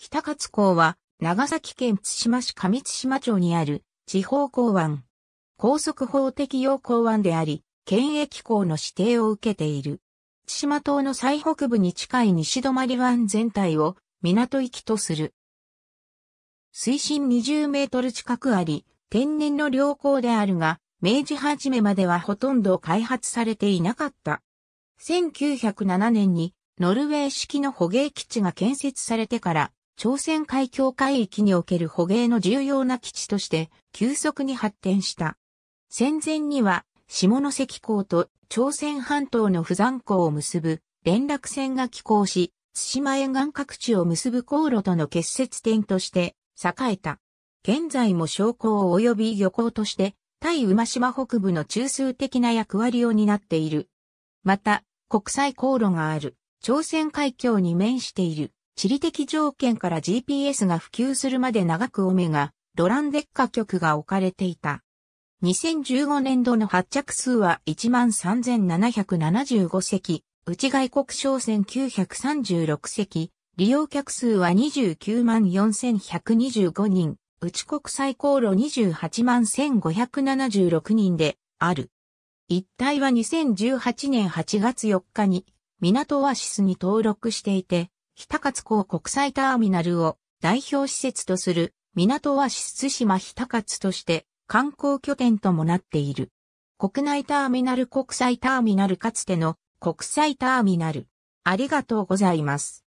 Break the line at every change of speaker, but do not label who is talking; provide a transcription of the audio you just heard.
日勝港は、長崎県津島市上津島町にある地方港
湾。高速法適用港湾であり、県益港の指定を受けている。津島島の最北部に近い西泊湾全体を港行きとする。水深20メートル近くあり、天然の良港であるが、明治初めまではほとんど開発されていなかった。1907年にノルウェー式の捕鯨基地が建設されてから朝鮮海峡海域における捕鯨の重要な基地として急速に発展した。戦前には下関港と朝鮮半島の不山港を結ぶ連絡船が寄港し、津島沿岸各地を結ぶ航路との結節点として栄えた。現在も商港及び漁港として対馬島北部の中枢的な役割を担っている。また、国際航路がある朝鮮海峡に面している地理的条件から GPS が普及するまで長くオメガ、ロランデッカ局が置かれていた。2015年度の発着数は13,775席、内外国商船936席、利用客数は294,125人、内国際航路281,576人である。一帯は2018年8月4日に港オアシスに登録していて、日高港国際ターミナルを代表施設とする港は出島日高津として観光拠点ともなっている。国内ターミナル国際ターミナルかつての
国際ターミナル。ありがとうございます。